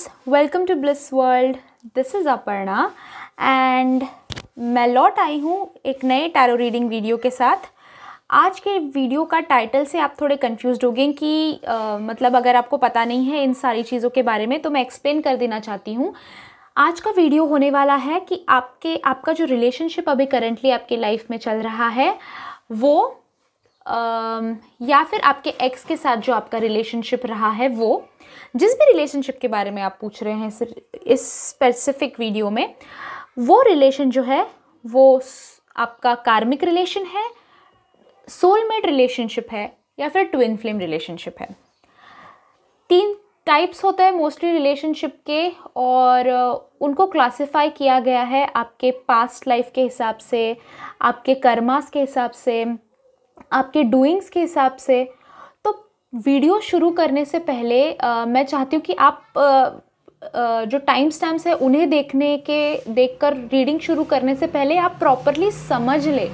friends welcome to bliss world this is Aparna and मैं लौट आई हूँ एक नए टैरो रीडिंग वीडियो के साथ आज के वीडियो का टाइटल से आप थोड़े कन्फ्यूज हो गए कि आ, मतलब अगर आपको पता नहीं है इन सारी चीज़ों के बारे में तो मैं एक्सप्लेन कर देना चाहती हूँ आज का वीडियो होने वाला है कि आपके आपका जो रिलेशनशिप अभी करेंटली आपके लाइफ में चल रहा है वो आ, या फिर आपके एक्स के साथ जो आपका रिलेशनशिप रहा है वो जिस भी रिलेशनशिप के बारे में आप पूछ रहे हैं इस स्पेसिफिक वीडियो में वो रिलेशन जो है वो आपका कार्मिक रिलेशन है सोलमेट रिलेशनशिप है या फिर ट्विन फ्लेम रिलेशनशिप है तीन टाइप्स होते हैं मोस्टली रिलेशनशिप के और उनको क्लासिफाई किया गया है आपके पास्ट लाइफ के हिसाब से आपके कर्मास के हिसाब से आपके डूइंग्स के हिसाब से वीडियो शुरू करने से पहले आ, मैं चाहती हूँ कि आप आ, जो टाइम स्टैम्प्स है उन्हें देखने के देखकर रीडिंग शुरू करने से पहले आप प्रॉपरली समझ लें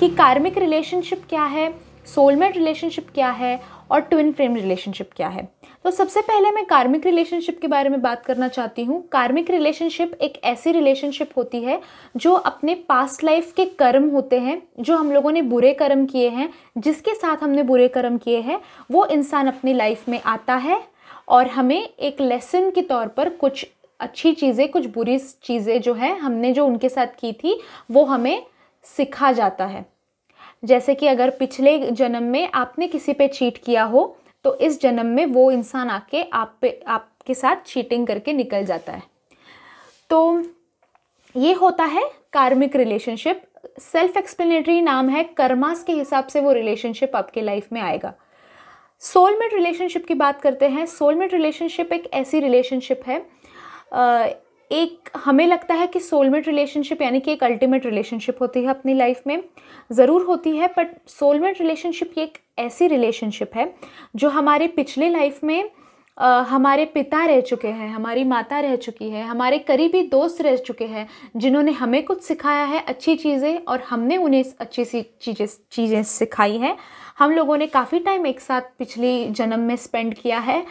कि कार्मिक रिलेशनशिप क्या है सोलमेट रिलेशनशिप क्या है और ट्विन फ्रेम रिलेशनशिप क्या है तो सबसे पहले मैं कार्मिक रिलेशनशिप के बारे में बात करना चाहती हूँ कार्मिक रिलेशनशिप एक ऐसी रिलेशनशिप होती है जो अपने पास्ट लाइफ के कर्म होते हैं जो हम लोगों ने बुरे कर्म किए हैं जिसके साथ हमने बुरे कर्म किए हैं वो इंसान अपनी लाइफ में आता है और हमें एक लेसन के तौर पर कुछ अच्छी चीज़ें कुछ बुरी चीज़ें जो हैं हमने जो उनके साथ की थी वो हमें सिखा जाता है जैसे कि अगर पिछले जन्म में आपने किसी पे चीट किया हो तो इस जन्म में वो इंसान आके आप पे आपके साथ चीटिंग करके निकल जाता है तो ये होता है कार्मिक रिलेशनशिप सेल्फ एक्सप्लेनेटरी नाम है कर्मास के हिसाब से वो रिलेशनशिप आपके लाइफ में आएगा सोलमेट रिलेशनशिप की बात करते हैं सोलमेट रिलेशनशिप एक ऐसी रिलेशनशिप है एक हमें लगता है कि सोलमेट रिलेशनशिप यानी कि एक अल्टीमेट रिलेशनशिप होती है अपनी लाइफ में ज़रूर होती है बट सोलमेट रिलेशनशिप एक ऐसी रिलेशनशिप है जो हमारे पिछले लाइफ में हमारे पिता रह चुके हैं हमारी माता रह चुकी है हमारे करीबी दोस्त रह चुके हैं जिन्होंने हमें कुछ सिखाया है अच्छी चीज़ें और हमने उन्हें अच्छी सी चीज़ें चीज़ें सिखाई हैं हम लोगों ने काफ़ी टाइम एक साथ पिछली जन्म में स्पेंड किया है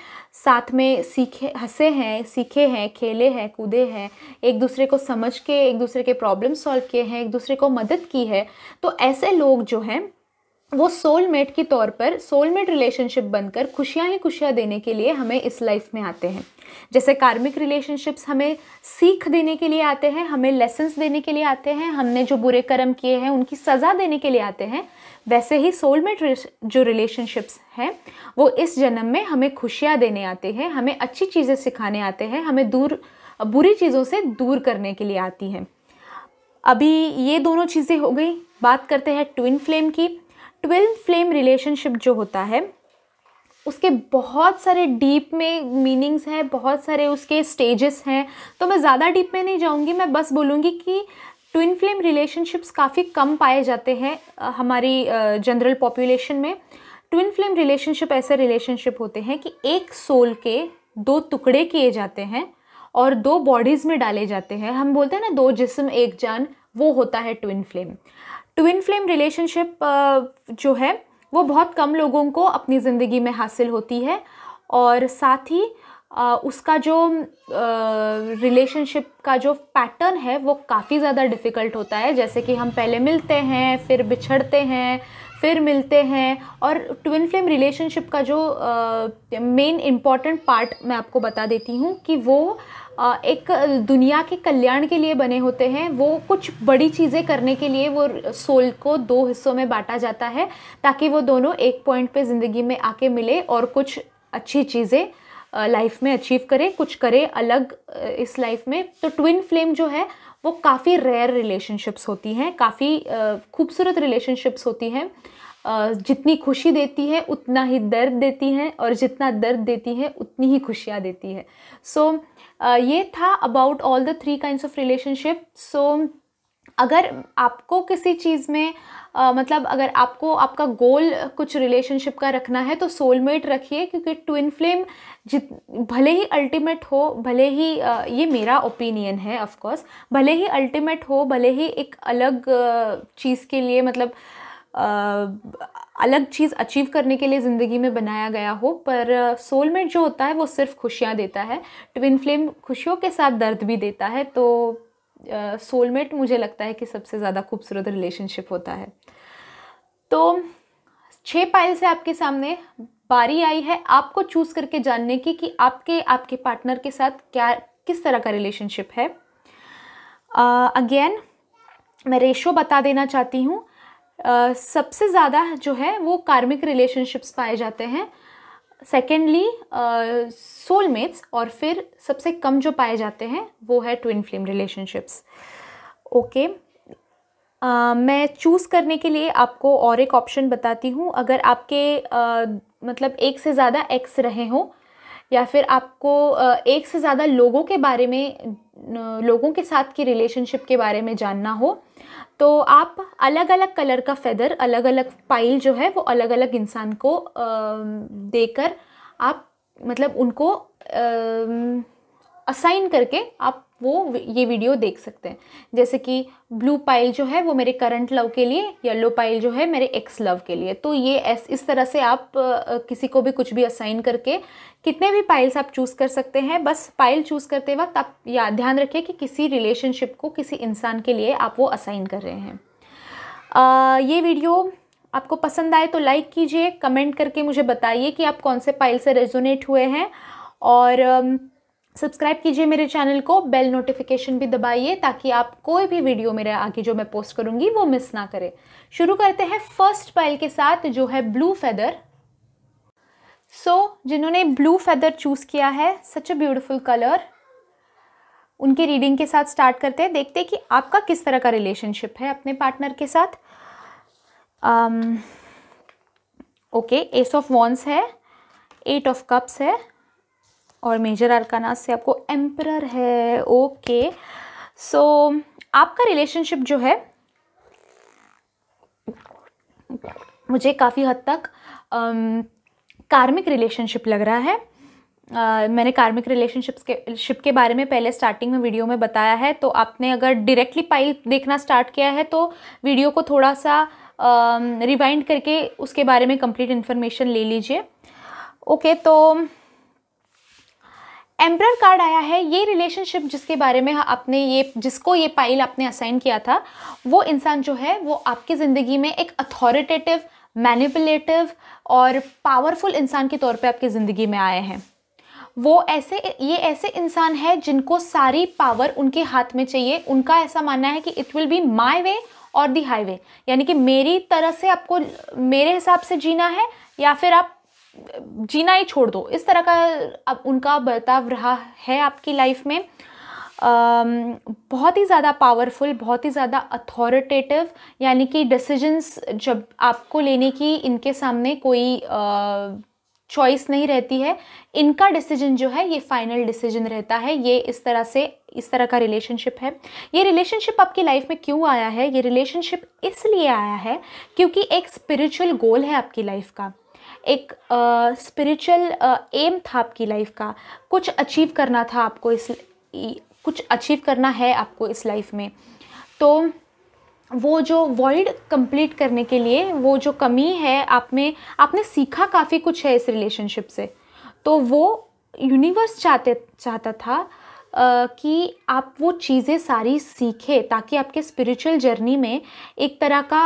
साथ में सीखे हंसे हैं सीखे हैं खेले हैं कूदे हैं एक दूसरे को समझ के एक दूसरे के प्रॉब्लम सॉल्व किए हैं एक दूसरे को मदद की है तो ऐसे लोग जो हैं वो सोलमेट के तौर पर सोलमेट रिलेशनशिप बनकर खुशियाँ ही खुशियाँ देने के लिए हमें इस लाइफ में आते हैं जैसे कार्मिक रिलेशनशिप्स हमें सीख देने के लिए आते हैं हमें लेसन्स देने के लिए आते हैं हमने जो बुरे कर्म किए हैं उनकी सज़ा देने के लिए आते हैं वैसे ही सोलमेट जो रिलेशनशिप्स हैं वो इस जन्म में हमें खुशियाँ देने आते हैं हमें अच्छी चीज़ें सिखाने आते हैं हमें दूर बुरी चीज़ों से दूर करने के लिए आती हैं अभी ये दोनों चीज़ें हो गई बात करते हैं ट्विन फ्लेम की ट्वेल्व फ्लेम रिलेशनशिप जो होता है उसके बहुत सारे डीप में मीनिंग्स हैं बहुत सारे उसके स्टेजेस हैं तो मैं ज़्यादा डीप में नहीं जाऊँगी मैं बस बोलूँगी कि ट्विन फ्लेम रिलेशनशिप्स काफ़ी कम पाए जाते हैं हमारी जनरल पॉपुलेशन में ट्विन फ्लेम रिलेशनशिप ऐसे रिलेशनशिप होते हैं कि एक सोल के दो टुकड़े किए जाते हैं और दो बॉडीज़ में डाले जाते हैं हम बोलते हैं ना दो जिस्म एक जान वो होता है twin flame twin flame relationship जो है वो बहुत कम लोगों को अपनी ज़िंदगी में हासिल होती है और साथ ही uh, उसका जो रिलेशनशिप uh, का जो पैटर्न है वो काफ़ी ज़्यादा डिफ़िकल्ट होता है जैसे कि हम पहले मिलते हैं फिर बिछड़ते हैं फिर मिलते हैं और ट्विन फ्लेम रिलेशनशिप का जो मेन इम्पॉर्टेंट पार्ट मैं आपको बता देती हूँ कि वो आ, एक दुनिया के कल्याण के लिए बने होते हैं वो कुछ बड़ी चीज़ें करने के लिए वो सोल को दो हिस्सों में बांटा जाता है ताकि वो दोनों एक पॉइंट पे ज़िंदगी में आके मिले और कुछ अच्छी चीज़ें लाइफ में अचीव करें कुछ करें अलग इस लाइफ में तो ट्विन फ्लेम जो है वो काफ़ी रेयर रिलेशनशिप्स होती हैं काफ़ी खूबसूरत रिलेशनशिप्स होती हैं जितनी खुशी देती है उतना ही दर्द देती हैं और जितना दर्द देती हैं उतनी ही खुशियाँ देती है सो so, ये था about all the three kinds of relationship so अगर आपको किसी चीज़ में आ, मतलब अगर आपको आपका गोल कुछ रिलेशनशिप का रखना है तो सोलमेट रखिए क्योंकि ट्विन फ्लेम जित भले ही अल्टीमेट हो भले ही आ, ये मेरा ओपिनियन है ऑफ कोर्स भले ही अल्टीमेट हो भले ही एक अलग चीज़ के लिए मतलब अलग चीज़ अचीव करने के लिए ज़िंदगी में बनाया गया हो पर सोलमेट जो होता है वो सिर्फ खुशियाँ देता है ट्विन फ्लेम खुशियों के साथ दर्द भी देता है तो सोलमेट मुझे लगता है कि सबसे ज़्यादा खूबसूरत रिलेशनशिप होता है तो छः पाइल से आपके सामने बारी आई है आपको चूज़ करके जानने की कि आपके आपके पार्टनर के साथ क्या किस तरह का रिलेशनशिप है अगेन uh, मैं रेशो बता देना चाहती हूँ सबसे ज़्यादा जो है वो कार्मिक रिलेशनशिप्स पाए जाते हैं सेकेंडली सोलमेट्स और फिर सबसे कम जो पाए जाते हैं वो है ट्विन फ्लेम रिलेशनशिप्स ओके मैं चूज़ करने के लिए आपको और एक ऑप्शन बताती हूँ अगर आपके uh, मतलब एक से ज़्यादा एक्स रहे हों या फिर आपको uh, एक से ज़्यादा लोगों के बारे में लोगों के साथ की रिलेशनशिप के बारे में जानना हो तो आप अलग अलग कलर का फेदर अलग अलग पाइल जो है वो अलग अलग इंसान को देकर आप मतलब उनको असाइन करके आप वो ये वीडियो देख सकते हैं जैसे कि ब्लू पाइल जो है वो मेरे करंट लव के लिए येलो पाइल जो है मेरे एक्स लव के लिए तो ये एस इस तरह से आप किसी को भी कुछ भी असाइन करके कितने भी पाइल्स आप चूज़ कर सकते हैं बस पाइल चूज़ करते वक्त आप या ध्यान रखें कि किसी रिलेशनशिप को किसी इंसान के लिए आप वो असाइन कर रहे हैं आ, ये वीडियो आपको पसंद आए तो लाइक कीजिए कमेंट करके मुझे बताइए कि आप कौन से पाइल से रेजोनेट हुए हैं और सब्सक्राइब कीजिए मेरे चैनल को बेल नोटिफिकेशन भी दबाइए ताकि आप कोई भी वीडियो मेरे आगे जो मैं पोस्ट करूँगी वो मिस ना करें शुरू करते हैं फर्स्ट पाइल के साथ जो है ब्लू फेदर सो so, जिन्होंने ब्लू फेदर चूज़ किया है सच अ ब्यूटिफुल कलर उनकी रीडिंग के साथ स्टार्ट करते हैं देखते हैं कि आपका किस तरह का रिलेशनशिप है अपने पार्टनर के साथ ओके एस ऑफ वॉन्स है एट ऑफ कप्स है और मेजर अरकानास से आपको एम्प्रर है ओके सो so, आपका रिलेशनशिप जो है मुझे काफ़ी हद तक कार्मिक रिलेशनशिप लग रहा है Uh, मैंने कार्मिक रिलेशनशिप्स के शिप के बारे में पहले स्टार्टिंग में वीडियो में बताया है तो आपने अगर डायरेक्टली पाइल देखना स्टार्ट किया है तो वीडियो को थोड़ा सा रिवाइंड uh, करके उसके बारे में कंप्लीट इन्फॉर्मेशन ले लीजिए ओके okay, तो एम्प्रर कार्ड आया है ये रिलेशनशिप जिसके बारे में आपने ये जिसको ये पाइल आपने असाइन किया था वो इंसान जो है वो आपकी ज़िंदगी में एक अथॉरिटेटिव मैनिपुलेटिव और पावरफुल इंसान के तौर पे आपकी ज़िंदगी में आए हैं वो ऐसे ये ऐसे इंसान है जिनको सारी पावर उनके हाथ में चाहिए उनका ऐसा मानना है कि it will be my way और दी हाईवे यानी कि मेरी तरह से आपको मेरे हिसाब से जीना है या फिर आप जीना ही छोड़ दो इस तरह का अब उनका बर्ताव रहा है आपकी लाइफ में बहुत ही ज़्यादा पावरफुल बहुत ही ज़्यादा अथॉरिटेटिव यानी कि डिसीजंस जब आपको लेने की इनके सामने कोई चॉइस नहीं रहती है इनका डिसीजन जो है ये फाइनल डिसीजन रहता है ये इस तरह से इस तरह का रिलेशनशिप है ये रिलेशनशिप आपकी लाइफ में क्यों आया है ये रिलेशनशिप इसलिए आया है क्योंकि एक स्पिरिचुअल गोल है आपकी लाइफ का एक स्पिरिचुअल एम था आपकी लाइफ का कुछ अचीव करना था आपको इस कुछ अचीव करना है आपको इस लाइफ में तो वो जो वॉइड कंप्लीट करने के लिए वो जो कमी है आप में आपने सीखा काफ़ी कुछ है इस रिलेशनशिप से तो वो यूनिवर्स चाहते चाहता था कि आप वो चीज़ें सारी सीखें ताकि आपके स्पिरिचुअल जर्नी में एक तरह का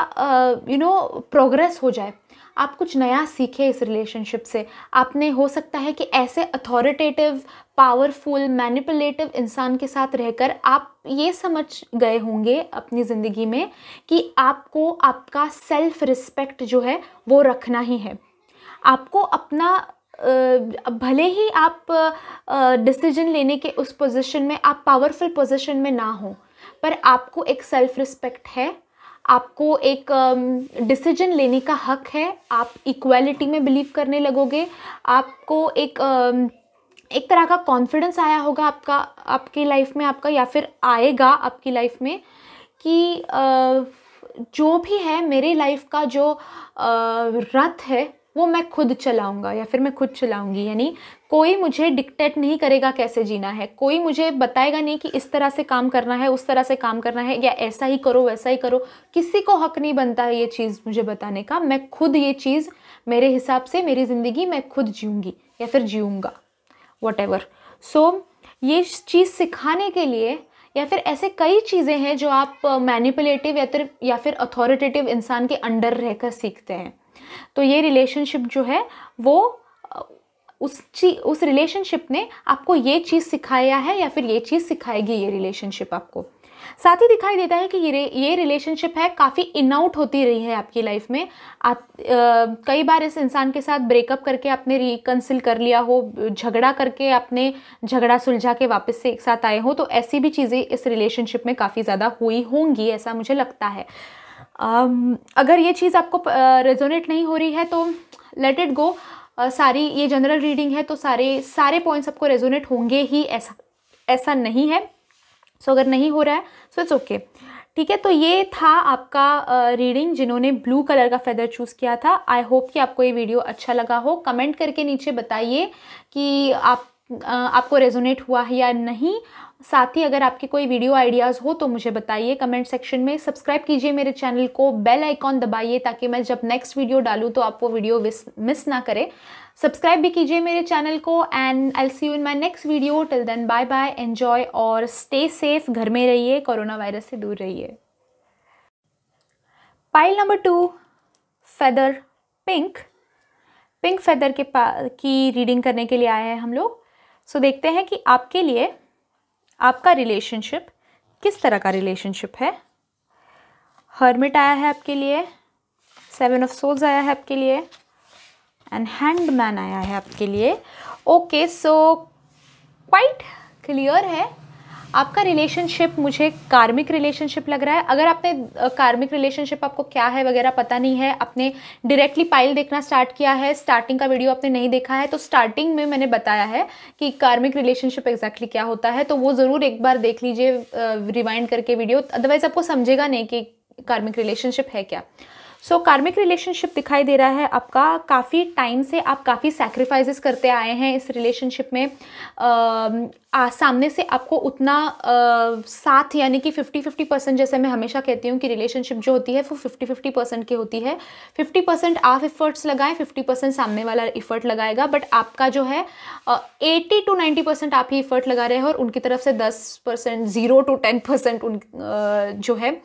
यू नो प्रोग्रेस हो जाए आप कुछ नया सीखे इस रिलेशनशिप से आपने हो सकता है कि ऐसे अथॉरिटेटिव पावरफुल मैनिपुलेटिव इंसान के साथ रहकर आप ये समझ गए होंगे अपनी ज़िंदगी में कि आपको आपका सेल्फ रिस्पेक्ट जो है वो रखना ही है आपको अपना भले ही आप डिसीजन लेने के उस पोजीशन में आप पावरफुल पोजीशन में ना हो पर आपको एक सेल्फ रिस्पेक्ट है आपको एक डिसीजन लेने का हक है आप इक्वलिटी में बिलीव करने लगोगे आपको एक एक तरह का कॉन्फिडेंस आया होगा आपका आपकी लाइफ में आपका या फिर आएगा आपकी लाइफ में कि जो भी है मेरे लाइफ का जो रथ है वो मैं खुद चलाऊंगा या फिर मैं खुद चलाऊंगी यानी कोई मुझे डिक्टेट नहीं करेगा कैसे जीना है कोई मुझे बताएगा नहीं कि इस तरह से काम करना है उस तरह से काम करना है या ऐसा ही करो वैसा ही करो किसी को हक नहीं बनता है ये चीज़ मुझे बताने का मैं खुद ये चीज़ मेरे हिसाब से मेरी ज़िंदगी मैं खुद जीऊँगी या फिर जीऊँगा वट एवर सो ये चीज़ सिखाने के लिए या फिर ऐसे कई चीज़ें हैं जो आप मैनिपुलेटिव या फिर या फिर अथॉरिटेटिव इंसान के अंडर रहकर सीखते हैं तो ये रिलेशनशिप जो है वो उस ची उस रिलेशनशिप ने आपको ये चीज़ सिखाया है या फिर ये चीज़ सिखाएगी ये रिलेशनशिप आपको साथ ही दिखाई देता है कि ये ये रिलेशनशिप है काफ़ी इन आउट होती रही है आपकी लाइफ में आप आ, कई बार इस इंसान के साथ ब्रेकअप करके आपने रिकंसिल कर लिया हो झगड़ा करके आपने झगड़ा सुलझा के वापस से एक साथ आए हो तो ऐसी भी चीज़ें इस रिलेशनशिप में काफ़ी ज़्यादा हुई होंगी ऐसा मुझे लगता है अगर ये चीज़ आपको रेजोनेट नहीं हो रही है तो लेट इट गो सारी ये जनरल रीडिंग है तो सारे सारे पॉइंट्स आपको रेजोनेट होंगे ही ऐसा ऐसा नहीं है सो so, अगर नहीं हो रहा है सो इट्स ओके ठीक है तो ये था आपका रीडिंग जिन्होंने ब्लू कलर का फेदर चूज़ किया था आई होप कि आपको ये वीडियो अच्छा लगा हो कमेंट करके नीचे बताइए कि आप आपको रेजोनेट हुआ है या नहीं साथ ही अगर आपके कोई वीडियो आइडियाज़ हो तो मुझे बताइए कमेंट सेक्शन में सब्सक्राइब कीजिए मेरे चैनल को बेल आइकॉन दबाइए ताकि मैं जब नेक्स्ट वीडियो डालूँ तो आप वो वीडियो मिस ना करें सब्सक्राइब भी कीजिए मेरे चैनल को and I see you in my next video till then bye bye enjoy और स्टे सेफ घर में रहिए कोरोना वायरस से दूर रहिए pile number two feather pink pink feather के पा की रीडिंग करने के लिए आए हैं हम लोग सो देखते हैं कि आपके लिए आपका रिलेशनशिप किस तरह का रिलेशनशिप है हर्मिट आया है आपके लिए सेवन ऑफ सोल्स आया है आपके लिए एंड हैंडमैन आया है आपके लिए ओके सो क्वाइट क्लियर है आपका रिलेशनशिप मुझे कार्मिक रिलेशनशिप लग रहा है अगर आपने कार्मिक रिलेशनशिप आपको क्या है वगैरह पता नहीं है आपने डायरेक्टली पाइल देखना स्टार्ट किया है स्टार्टिंग का वीडियो आपने नहीं देखा है तो स्टार्टिंग में मैंने बताया है कि कार्मिक रिलेशनशिप एग्जैक्टली क्या होता है तो वो ज़रूर एक बार देख लीजिए रिवाइंड करके वीडियो अदरवाइज़ आपको समझेगा नहीं कि कार्मिक रिलेशनशिप है क्या सो कार्मिक रिलेशनशिप दिखाई दे रहा है आपका काफ़ी टाइम से आप काफ़ी सेक्रीफाइस करते आए हैं इस रिलेशनशिप में आ, सामने से आपको उतना आ, साथ यानी कि 50 50 परसेंट जैसे मैं हमेशा कहती हूँ कि रिलेशनशिप जो होती है वो 50 50 परसेंट की होती है 50 परसेंट आप इफ़र्ट्स लगाएं 50 परसेंट सामने वाला इफ़र्ट लगाएगा बट आपका जो है एटी टू नाइन्टी परसेंट आप ही इफ़र्ट लगा रहे हैं और उनकी तरफ से दस percent zero two ten percent उन आ, जो है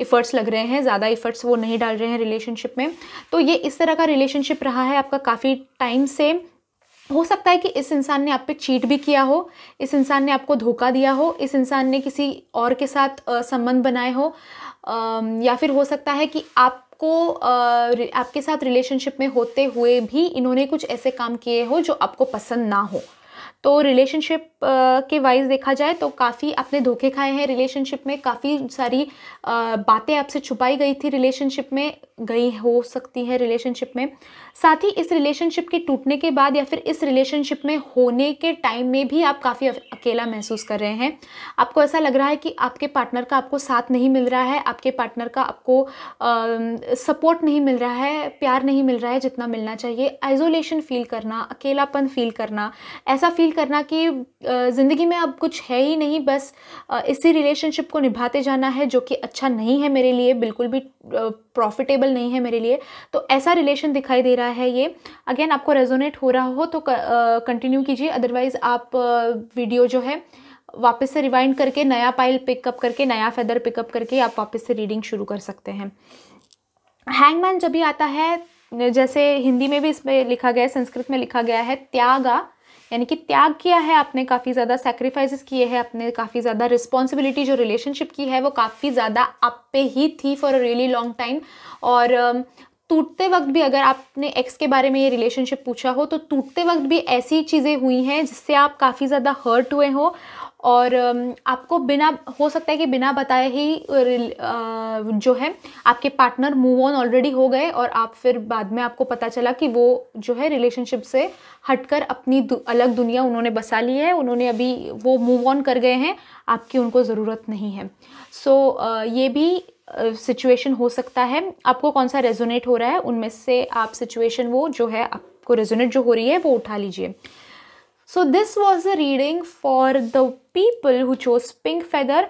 इफ़र्ट्स लग रहे हैं ज़्यादा इफ़र्ट्स वो नहीं डाल रहे हैं रिलेशनशिप में तो ये इस तरह का रिलेशनशिप रहा है आपका काफ़ी टाइम से हो सकता है कि इस इंसान ने आप पे चीट भी किया हो इस इंसान ने आपको धोखा दिया हो इस इंसान ने किसी और के साथ संबंध बनाए हो या फिर हो सकता है कि आप आपको आपके साथ रिलेशनशिप में होते हुए भी इन्होंने कुछ ऐसे काम किए हो जो आपको पसंद ना हो तो रिलेशनशिप के वाइज देखा जाए तो काफ़ी आपने धोखे खाए हैं रिलेशनशिप में काफ़ी सारी बातें आपसे छुपाई गई थी रिलेशनशिप में गई हो सकती है रिलेशनशिप में साथ ही इस रिलेशनशिप के टूटने के बाद या फिर इस रिलेशनशिप में होने के टाइम में भी आप काफ़ी अकेला महसूस कर रहे हैं आपको ऐसा लग रहा है कि आपके पार्टनर का आपको साथ नहीं मिल रहा है आपके पार्टनर का आपको सपोर्ट नहीं मिल रहा है प्यार नहीं मिल रहा है जितना मिलना चाहिए आइसोलेशन फील करना अकेलापन फील करना ऐसा फील करना कि ज़िंदगी में अब कुछ है ही नहीं बस इसी रिलेशनशिप को निभाते जाना है जो कि अच्छा नहीं है मेरे लिए बिल्कुल भी प्रॉफिटेबल नहीं है मेरे लिए तो ऐसा रिलेशन दिखाई दे रहा है ये अगेन आपको रेजोनेट हो रहा हो तो कंटिन्यू कीजिए अदरवाइज़ आप वीडियो जो है वापस से रिवाइंड करके नया पाइल पिकअप करके नया फेदर पिकअप करके आप वापस से रीडिंग शुरू कर सकते हैं हैंगमैन जब भी आता है जैसे हिंदी में भी इसमें लिखा गया है संस्कृत में लिखा गया है त्यागा यानी कि त्याग किया है आपने काफ़ी ज़्यादा सेक्रीफाइसेस किए हैं आपने काफ़ी ज़्यादा रिस्पॉन्सिबिलिटी जो रिलेशनशिप की है वो काफ़ी ज़्यादा आप पे ही थी for a really long time और um, टूटते वक्त भी अगर आपने एक्स के बारे में ये रिलेशनशिप पूछा हो तो टूटते वक्त भी ऐसी चीज़ें हुई हैं जिससे आप काफ़ी ज़्यादा हर्ट हुए हो और आपको बिना हो सकता है कि बिना बताए ही जो है आपके पार्टनर मूव ऑन ऑलरेडी हो गए और आप फिर बाद में आपको पता चला कि वो जो है रिलेशनशिप से हटकर अपनी दु, अलग दुनिया उन्होंने बसा ली है उन्होंने अभी वो मूव ऑन कर गए हैं आपकी उनको ज़रूरत नहीं है सो so, ये भी सिचुएशन हो सकता है आपको कौन सा रेजोनेट हो रहा है उनमें से आप सिचुएशन वो जो है आपको रेजोनेट जो हो रही है वो उठा लीजिए So this was the reading for the people who chose pink feather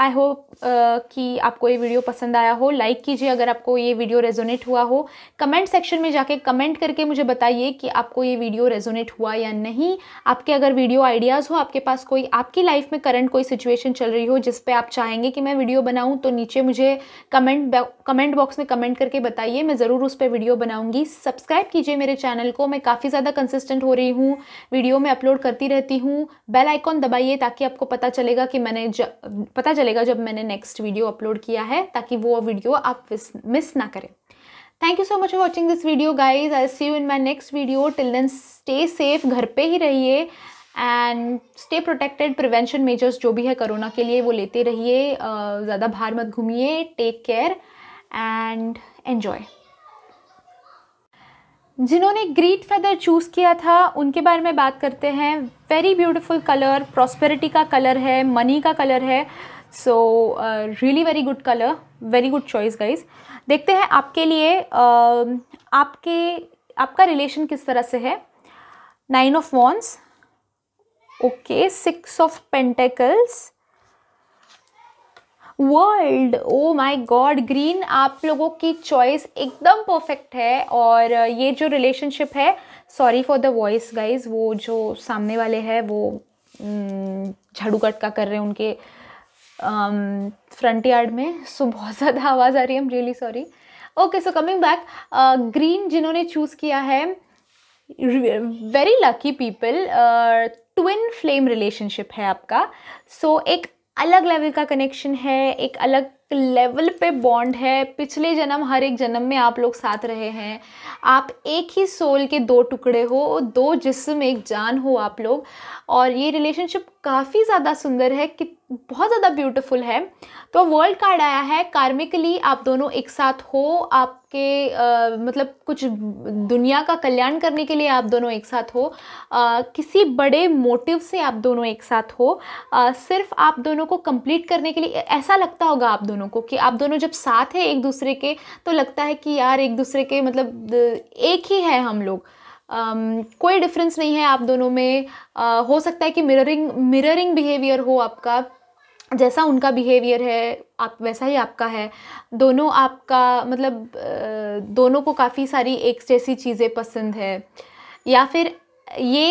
I hope uh, कि आपको ये वीडियो पसंद आया हो लाइक कीजिए अगर आपको ये वीडियो रेजोनेट हुआ हो कमेंट सेक्शन में जाके कमेंट करके मुझे बताइए कि आपको ये वीडियो रेजोनेट हुआ या नहीं आपके अगर वीडियो आइडियाज़ हो आपके पास कोई आपकी लाइफ में करंट कोई सिचुएशन चल रही हो जिस पे आप चाहेंगे कि मैं वीडियो बनाऊँ तो नीचे मुझे कमेंट कमेंट बॉक्स में कमेंट करके बताइए मैं ज़रूर उस पर वीडियो बनाऊँगी सब्सक्राइब कीजिए मेरे चैनल को मैं काफ़ी ज़्यादा कंसिस्टेंट हो रही हूँ वीडियो में अपलोड करती रहती हूँ बेल आइकॉन दबाइए ताकि आपको पता चलेगा कि मैंने पता चलेगा जब मैंने नेक्स्ट वीडियो अपलोड किया है ताकि वो वीडियो आप मिस ना करें thank you so much for watching this video guys I see you in my next video till then stay safe घर पे ही रहिए and stay protected prevention measures जो भी है कोरोना के लिए वो लेते रहिए ज़्यादा बाहर मत घूमिए टेक केयर एंड एन्जॉय जिन्होंने ग्रीट फेदर चूज़ किया था उनके बारे में बात करते हैं वेरी ब्यूटीफुल कलर प्रॉस्पेरिटी का कलर है मनी का कलर है so really very good colour very good choice guys देखते हैं आपके लिए uh, आपके आपका रिलेशन किस तरह से है nine of wands okay six of pentacles world oh my god green आप लोगों की चॉइस एकदम परफेक्ट है और uh, ये जो रिलेशनशिप है sorry for the voice guys वो जो सामने वाले हैं वो mm, झाड़ू कटका कर रहे हैं उनके फ्रंट um, यार्ड में सो बहुत ज़्यादा आवाज़ आ रही है am really sorry okay so coming back green जिन्होंने चूज़ किया है very lucky people twin flame relationship है आपका सो so, एक अलग लेवल का कनेक्शन है एक अलग लेवल पे बॉन्ड है पिछले जन्म हर एक जन्म में आप लोग साथ रहे हैं आप एक ही सोल के दो टुकड़े हो दो जिसम एक जान हो आप लोग और ये रिलेशनशिप काफ़ी ज़्यादा सुंदर है कि बहुत ज़्यादा ब्यूटीफुल है तो वर्ल्ड कार्ड आया है कार्मिकली आप दोनों एक साथ हो आपके आ, मतलब कुछ दुनिया का कल्याण करने के लिए आप दोनों एक साथ हो आ, किसी बड़े मोटिव से आप दोनों एक साथ हो आ, सिर्फ आप दोनों को कंप्लीट करने के लिए ऐसा लगता होगा आप दोनों दोनों को कि आप दोनों जब साथ हैं एक दूसरे के तो लगता है कि यार एक दूसरे के मतलब एक ही है हम लोग um, कोई डिफरेंस नहीं है आप दोनों में uh, हो सकता है कि मिररिंग मिररिंग बिहेवियर हो आपका जैसा उनका बिहेवियर है आप वैसा ही आपका है दोनों आपका मतलब दोनों को काफ़ी सारी एक जैसी चीज़ें पसंद है या फिर ये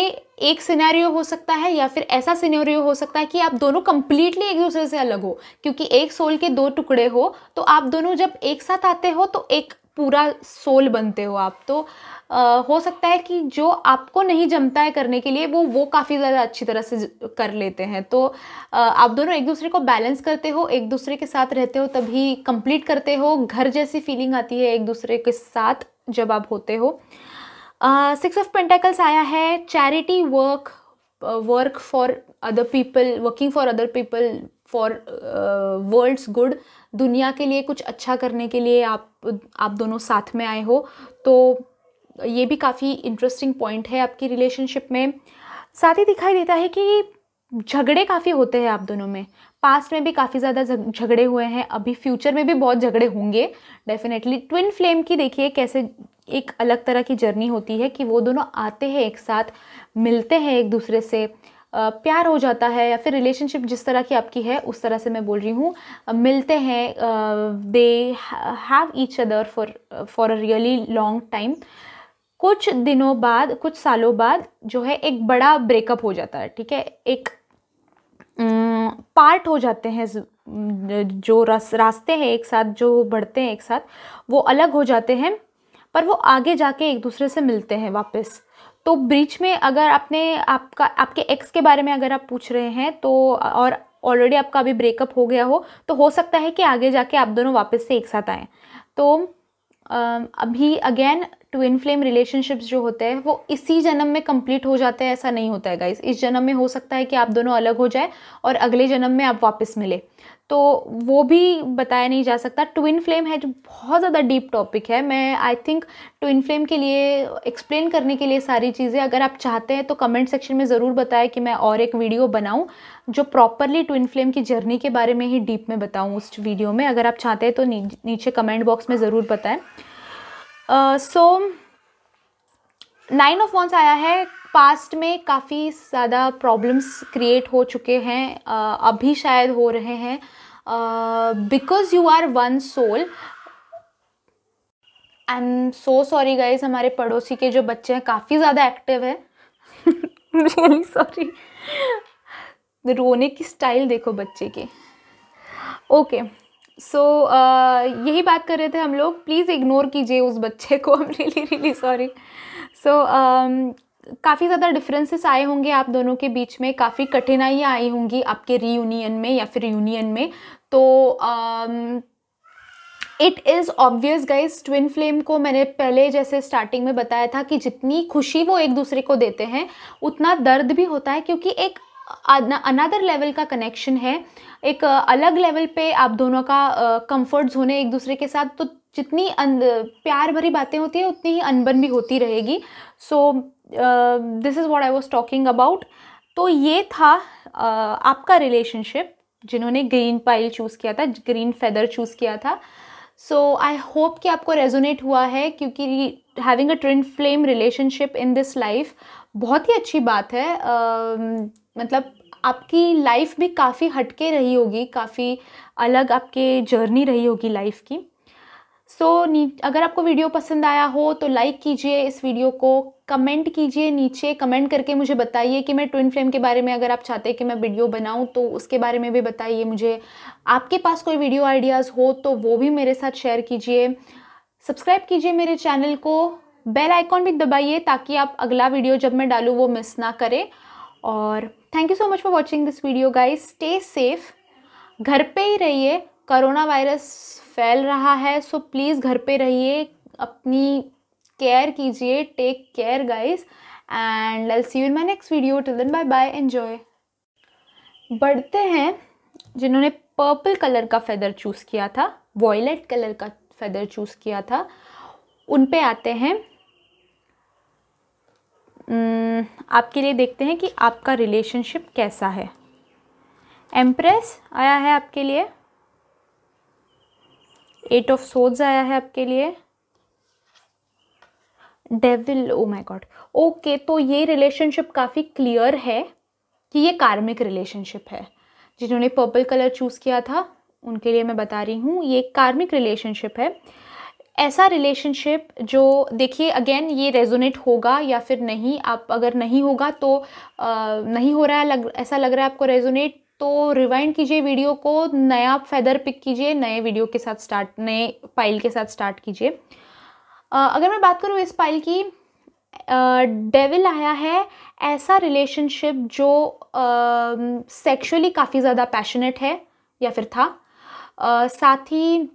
एक सिनेरियो हो सकता है या फिर ऐसा सिनेरियो हो सकता है कि आप दोनों कंप्लीटली एक दूसरे से अलग हो क्योंकि एक सोल के दो टुकड़े हो तो आप दोनों जब एक साथ आते हो तो एक पूरा सोल बनते हो आप तो आ, हो सकता है कि जो आपको नहीं जमता है करने के लिए वो वो काफ़ी ज़्यादा अच्छी तरह से कर लेते हैं तो आ, आप दोनों एक दूसरे को बैलेंस करते हो एक दूसरे के साथ रहते हो तभी कंप्लीट करते हो घर जैसी फीलिंग आती है एक दूसरे के साथ जब आप होते हो सिक्स ऑफ पेंटेकल्स आया है charity work work for other people working for other people for world's good दुनिया के लिए कुछ अच्छा करने के लिए आप आप दोनों साथ में आए हो तो ये भी काफ़ी इंटरेस्टिंग पॉइंट है आपकी रिलेशनशिप में साथ ही दिखाई देता है कि झगड़े काफ़ी होते हैं आप दोनों में पास्ट में भी काफ़ी ज़्यादा झगड़े हुए हैं अभी फ्यूचर में भी बहुत झगड़े होंगे डेफिनेटली ट्विन फ्लेम की देखिए कैसे एक अलग तरह की जर्नी होती है कि वो दोनों आते हैं एक साथ मिलते हैं एक दूसरे से प्यार हो जाता है या फिर रिलेशनशिप जिस तरह की आपकी है उस तरह से मैं बोल रही हूँ मिलते हैं they have each other for for a really long time कुछ दिनों बाद कुछ सालों बाद जो है एक बड़ा ब्रेकअप हो जाता है ठीक है एक पार्ट हो जाते हैं जो रास्ते हैं एक साथ जो बढ़ते हैं एक साथ वो अलग हो जाते हैं पर वो आगे जाके एक दूसरे से मिलते हैं वापस तो ब्रीच में अगर आपने आपका आपके एक्स के बारे में अगर आप पूछ रहे हैं तो और ऑलरेडी आपका अभी ब्रेकअप हो गया हो तो हो सकता है कि आगे जाके आप दोनों वापस से एक साथ आएँ तो अभी अगेन ट्विन फ्लेम रिलेशनशिप्स जो होते हैं वो इसी जन्म में कंप्लीट हो जाते हैं ऐसा नहीं होता है गाइस इस जन्म में हो सकता है कि आप दोनों अलग हो जाए और अगले जन्म में आप वापस मिले तो वो भी बताया नहीं जा सकता ट्विन फ्लेम है जो बहुत ज़्यादा डीप टॉपिक है मैं आई थिंक ट्विन फ्लेम के लिए एक्सप्लेन करने के लिए सारी चीज़ें अगर आप चाहते हैं तो कमेंट सेक्शन में ज़रूर बताएं कि मैं और एक वीडियो बनाऊं जो प्रॉपरली ट्विन फ्लेम की जर्नी के बारे में ही डीप में बताऊँ उस वीडियो में अगर आप चाहते हैं तो नी, नीचे कमेंट बॉक्स में ज़रूर बताएं सो नाइन ऑफ वॉन्स आया है पास्ट में काफ़ी ज़्यादा प्रॉब्लम्स क्रिएट हो चुके हैं अभी शायद हो रहे हैं because you are one soul I am so sorry guys हमारे पड़ोसी के जो बच्चे हैं काफ़ी ज़्यादा एक्टिव है रियली सॉरी रोने की स्टाइल देखो बच्चे के ओके सो यही बात कर रहे थे हम लोग प्लीज़ इग्नोर कीजिए उस बच्चे को हम रियली रियली सॉरी सो काफ़ी ज़्यादा डिफरेंसेस आए होंगे आप दोनों के बीच में काफ़ी कठिनाइयाँ आई होंगी आपके रीयूनियन में या फिर यूनियन में तो it is obvious guys twin flame को मैंने पहले जैसे स्टार्टिंग में बताया था कि जितनी खुशी वो एक दूसरे को देते हैं उतना दर्द भी होता है क्योंकि एक अनादर लेवल का कनेक्शन है एक uh, अलग लेवल पे आप दोनों का कंफर्ट uh, जोन है एक दूसरे के साथ तो जितनी प्यार भरी बातें होती है उतनी ही अनबन भी होती रहेगी so so, this is what I was talking about तो ये था uh, आपका रिलेशनशिप जिन्होंने ग्रीन पाइल चूज़ किया था ग्रीन फेदर चूज़ किया था सो आई होप कि आपको रेजोनेट हुआ है क्योंकि having a twin flame relationship in this life बहुत ही अच्छी बात है uh, मतलब आपकी लाइफ भी काफ़ी हटके रही होगी काफ़ी अलग आपके जर्नी रही होगी लाइफ की सो so, अगर आपको वीडियो पसंद आया हो तो लाइक कीजिए इस वीडियो को कमेंट कीजिए नीचे कमेंट करके मुझे बताइए कि मैं ट्विन फ्लेम के बारे में अगर आप चाहते हैं कि मैं वीडियो बनाऊं तो उसके बारे में भी बताइए मुझे आपके पास कोई वीडियो आइडियाज़ हो तो वो भी मेरे साथ शेयर कीजिए सब्सक्राइब कीजिए मेरे चैनल को बेल आइकॉन भी दबाइए ताकि आप अगला वीडियो जब मैं डालूँ वो मिस ना करें और thank you so much for watching this video guys stay safe घर पर ही रहिए कोरोना वायरस फैल रहा है सो प्लीज़ घर पे रहिए अपनी केयर कीजिए take care guys and I see you in my next video till then bye bye enjoy बढ़ते हैं जिन्होंने पर्पल कलर का फेदर चूज़ किया था वॉयलेट कलर का फेदर चूज़ किया था उन पे आते हैं hmm, आपके लिए देखते हैं कि आपका रिलेशनशिप कैसा है एम्प्रेस आया है आपके लिए एट ऑफ सोड्स आया है आपके लिए devil oh my god okay तो ये रिलेशनशिप काफ़ी क्लियर है कि ये कार्मिक रिलेशनशिप है जिन्होंने पर्पल कलर चूज़ किया था उनके लिए मैं बता रही हूँ ये कार्मिक रिलेशनशिप है ऐसा रिलेशनशिप जो देखिए अगेन ये रेजोनेट होगा या फिर नहीं आप अगर नहीं होगा तो आ, नहीं हो रहा है लग ऐसा लग रहा है आपको रेजोनेट तो रिवाइंड कीजिए वीडियो को नया फेदर पिक कीजिए नए वीडियो के साथ स्टार्ट नए पाइल के साथ स्टार्ट कीजिए अगर मैं बात करूँ इस पाइल की डेविल आया है ऐसा रिलेशनशिप जो सेक्सुअली काफ़ी ज़्यादा पैशनेट है या फिर था आ, साथ ही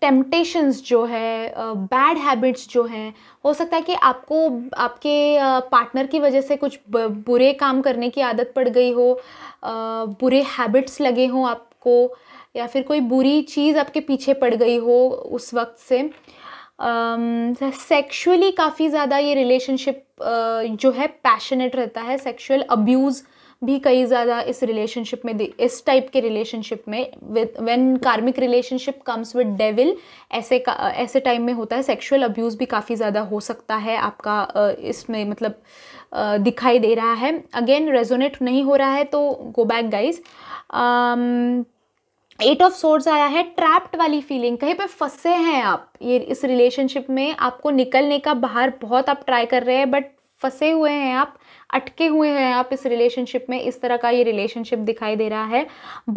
टेम्पटेशंस जो है बैड हैबिट्स जो हैं हो सकता है कि आपको आपके पार्टनर की वजह से कुछ बुरे काम करने की आदत पड़ गई हो बुरे हैबिट्स लगे हों आपको या फिर कोई बुरी चीज़ आपके पीछे पड़ गई हो उस वक्त से सेक्सुअली काफ़ी ज़्यादा ये रिलेशनशिप जो है पैशनेट रहता है सेक्सुअल अब्यूज़ भी कई ज़्यादा इस रिलेशनशिप में इस टाइप के रिलेशनशिप में with when karmic relationship comes with devil ऐसे का, ऐसे टाइम में होता है सेक्सुअल अब्यूज़ भी काफ़ी ज़्यादा हो सकता है आपका इसमें मतलब दिखाई दे रहा है अगेन रेजोनेट नहीं हो रहा है तो go back guys eight of swords आया है ट्रैप्ड वाली फीलिंग कहीं पे फंसे हैं आप ये इस रिलेशनशिप में आपको निकलने का बाहर बहुत आप ट्राई कर रहे हैं बट फंसे हुए हैं आप अटके हुए हैं आप इस रिलेशनशिप में इस तरह का ये रिलेशनशिप दिखाई दे रहा है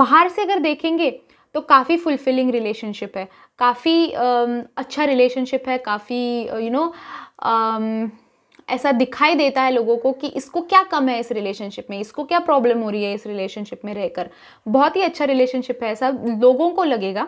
बाहर से अगर देखेंगे तो काफ़ी फुलफिलिंग रिलेशनशिप है काफ़ी अच्छा रिलेशनशिप है काफ़ी यू नो ऐसा दिखाई देता है लोगों को कि इसको क्या कम है इस रिलेशनशिप में इसको क्या प्रॉब्लम हो रही है इस रिलेशनशिप में रहकर बहुत ही अच्छा रिलेशनशिप है ऐसा लोगों को लगेगा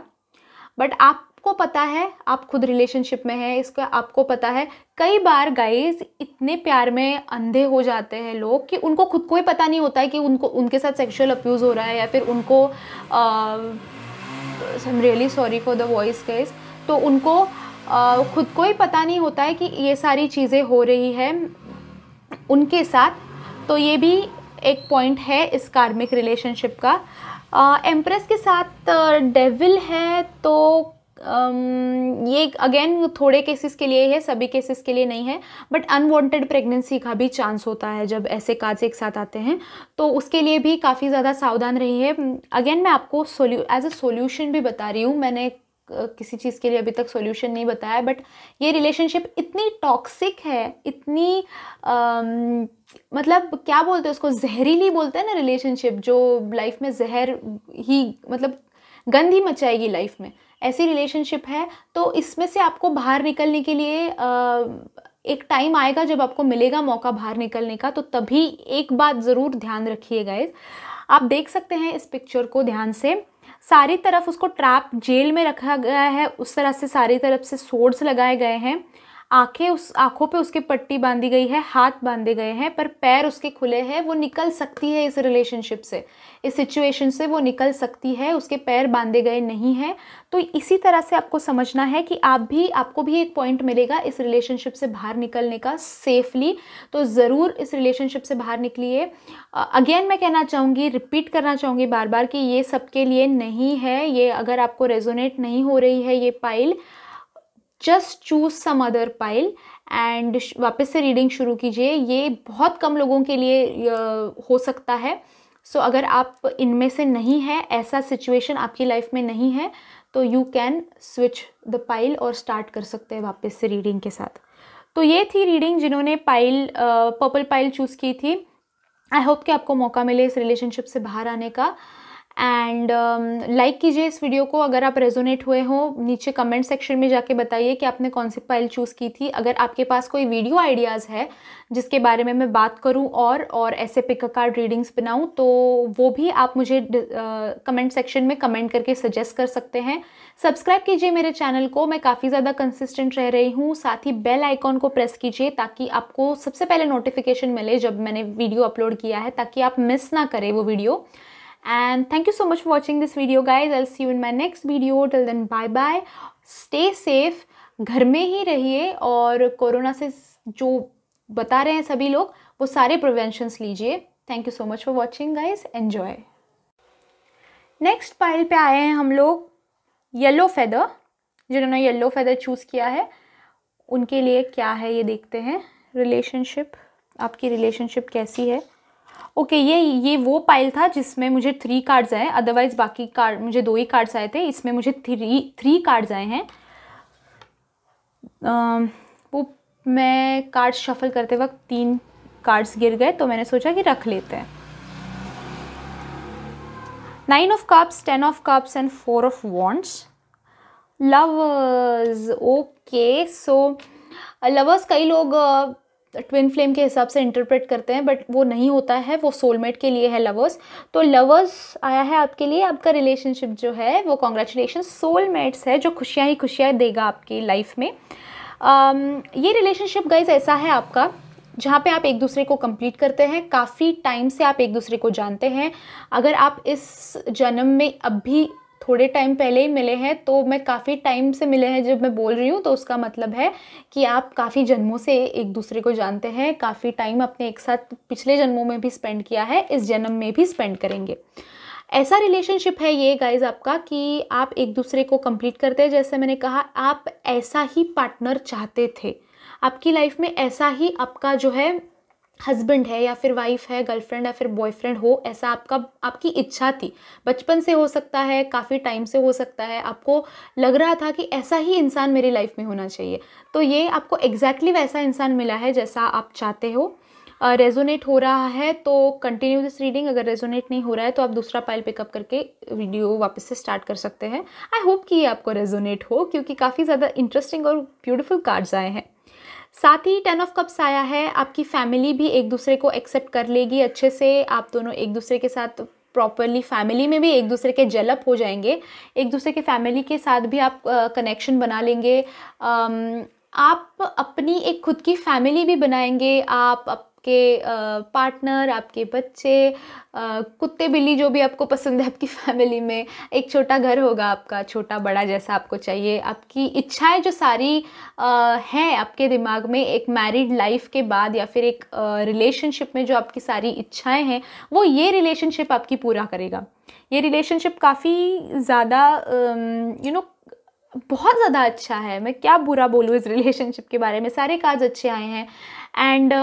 बट आप आपको पता है आप खुद रिलेशनशिप में है इसका आपको पता है कई बार गाइज इतने प्यार में अंधे हो जाते हैं लोग कि उनको खुद को ही पता नहीं होता है कि उनको उनके साथ सेक्सुअल अप्यूज़ हो रहा है या फिर उनको I am really sorry for the voice guys तो उनको आ, खुद को ही पता नहीं होता है कि ये सारी चीज़ें हो रही है उनके साथ तो ये भी एक पॉइंट है इस कार्मिक रिलेशनशिप का एम्प्रेस के साथ डेविल है तो ये अगेन थोड़े केसेस के लिए है सभी केसेस के लिए नहीं है बट अनवांटेड प्रेगनेंसी का भी चांस होता है जब ऐसे काज एक साथ आते हैं तो उसके लिए भी काफ़ी ज़्यादा सावधान रहिए अगेन मैं आपको सोल्यू एज अ सोल्यूशन भी बता रही हूँ मैंने किसी चीज़ के लिए अभी तक सॉल्यूशन नहीं बताया बट ये रिलेशनशिप इतनी टॉक्सिक है इतनी आ, मतलब क्या बोलते हैं उसको जहरीली बोलते हैं ना रिलेशनशिप जो लाइफ में जहर ही मतलब गंद ही मचाएगी लाइफ में ऐसी रिलेशनशिप है तो इसमें से आपको बाहर निकलने के लिए एक टाइम आएगा जब आपको मिलेगा मौका बाहर निकलने का तो तभी एक बात ज़रूर ध्यान रखिएगा इस आप देख सकते हैं इस पिक्चर को ध्यान से सारी तरफ उसको ट्रैप जेल में रखा गया है उस तरह से सारी तरफ से सोर्ड्स लगाए गए हैं आंखें उस आंखों पे उसके पट्टी बांधी गई है हाथ बांधे गए हैं पर पैर उसके खुले हैं वो निकल सकती है इस रिलेशनशिप से इस सिचुएशन से वो निकल सकती है उसके पैर बांधे गए नहीं हैं तो इसी तरह से आपको समझना है कि आप भी आपको भी एक पॉइंट मिलेगा इस रिलेशनशिप से बाहर निकलने का सेफली तो ज़रूर इस रिलेशनशिप से बाहर निकलिए अगेन मैं कहना चाहूँगी रिपीट करना चाहूँगी बार बार कि ये सबके लिए नहीं है ये अगर आपको रेजोनेट नहीं हो रही है ये pile just choose some other pile and वापस से रीडिंग शुरू कीजिए ये बहुत कम लोगों के लिए हो सकता है सो so, अगर आप इनमें से नहीं है ऐसा सिचुएशन आपकी लाइफ में नहीं है तो you can switch the pile और स्टार्ट कर सकते हैं वापस से रीडिंग के साथ तो ये थी रीडिंग जिन्होंने पाइल पर्पल पाइल चूज़ की थी आई होप कि आपको मौका मिले इस रिलेशनशिप से बाहर आने का एंड लाइक um, कीजिए इस वीडियो को अगर आप रेजोनेट हुए हो नीचे कमेंट सेक्शन में जाके बताइए कि आपने कौन सी फाइल चूज़ की थी अगर आपके पास कोई वीडियो आइडियाज़ है जिसके बारे में मैं बात करूं और और ऐसे पिक कार्ड रीडिंग्स बनाऊं तो वो भी आप मुझे कमेंट uh, सेक्शन में कमेंट करके सजेस्ट कर सकते हैं सब्सक्राइब कीजिए मेरे चैनल को मैं काफ़ी ज़्यादा कंसिस्टेंट रह रही हूँ साथ ही बेल आइकॉन को प्रेस कीजिए ताकि आपको सबसे पहले नोटिफिकेशन मिले जब मैंने वीडियो अपलोड किया है ताकि आप मिस ना करें वो video and thank you so much for watching this video guys i'll see you in my next video till then bye bye stay safe घर में ही रहिए और कोरोना से जो बता रहे हैं सभी लोग वो सारे प्रिवेंशंस लीजिए thank you so much for watching guys enjoy next pile पे आए हैं हम लोग येलो फेदर जिन्होंने येलो फेदर चूज़ किया है उनके लिए क्या है ये देखते हैं रिलेशनशिप आपकी रिलेशनशिप कैसी है ओके ये ये वो पाइल था जिसमें मुझे थ्री कार्ड्स आए अदरवाइज़ बाकी कार्ड मुझे दो ही कार्ड्स आए थे इसमें मुझे थ्री थ्री कार्ड्स आए हैं वो मैं कार्ड शफल करते वक्त तीन कार्ड्स गिर गए तो मैंने सोचा कि रख लेते हैं nine of cups ten of cups and four of wands lovers okay so lovers कई लोग ट्विन फ्लेम के हिसाब से इंटरप्रेट करते हैं बट वो नहीं होता है वो सोलमेट के लिए है लवर्स तो लवर्स आया है आपके लिए आपका रिलेशनशिप जो है वो कॉन्ग्रेचुलेशन सोलमेट्स है जो खुशियाँ ही खुशियाँ देगा आपकी लाइफ में um, ये रिलेशनशिप गाइज ऐसा है आपका जहाँ पे आप एक दूसरे को कंप्लीट करते हैं काफ़ी टाइम से आप एक दूसरे को जानते हैं अगर आप इस जन्म में अब भी थोड़े टाइम पहले ही मिले हैं तो मैं काफ़ी टाइम से मिले हैं जब मैं बोल रही हूँ तो उसका मतलब है कि आप काफ़ी जन्मों से एक दूसरे को जानते हैं काफ़ी टाइम अपने एक साथ पिछले जन्मों में भी स्पेंड किया है इस जन्म में भी स्पेंड करेंगे ऐसा रिलेशनशिप है ये गाइज आपका कि आप एक दूसरे को कंप्लीट करते हैं जैसे मैंने कहा आप ऐसा ही पार्टनर चाहते थे आपकी लाइफ में ऐसा ही आपका जो है हस्बैंड है या फिर वाइफ है गर्लफ्रेंड या फिर बॉयफ्रेंड हो ऐसा आपका आपकी इच्छा थी बचपन से हो सकता है काफ़ी टाइम से हो सकता है आपको लग रहा था कि ऐसा ही इंसान मेरी लाइफ में होना चाहिए तो ये आपको एग्जैक्टली exactly वैसा इंसान मिला है जैसा आप चाहते हो रेजोनेट uh, हो रहा है तो कंटिन्यू दिस रीडिंग अगर रेजोनेट नहीं हो रहा है तो आप दूसरा पाइल पिकअप करके वीडियो वापस से स्टार्ट कर सकते हैं आई होप कि ये आपको रेजोनेट हो क्योंकि काफ़ी ज़्यादा इंटरेस्टिंग और ब्यूटीफुल कार्ड्स आए हैं साथ ही टेन ऑफ कप्स आया है आपकी फैमिली भी एक दूसरे को एक्सेप्ट कर लेगी अच्छे से आप दोनों एक दूसरे के साथ प्रॉपरली फैमिली में भी एक दूसरे के जलप हो जाएंगे एक दूसरे के फैमिली के साथ भी आप कनेक्शन बना लेंगे आप अपनी एक खुद की फैमिली भी बनाएंगे आप आपके पार्टनर आपके बच्चे कुत्ते बिल्ली जो भी आपको पसंद है आपकी फैमिली में एक छोटा घर होगा आपका छोटा बड़ा जैसा आपको चाहिए आपकी इच्छाएं जो सारी हैं आपके दिमाग में एक मैरिड लाइफ के बाद या फिर एक रिलेशनशिप में जो आपकी सारी इच्छाएं हैं वो ये रिलेशनशिप आपकी पूरा करेगा ये रिलेशनशिप काफ़ी ज़्यादा यू नो बहुत ज़्यादा अच्छा है मैं क्या बुरा बोलूँ इस रिलेशनशिप के बारे में सारे काज अच्छे आए हैं एंड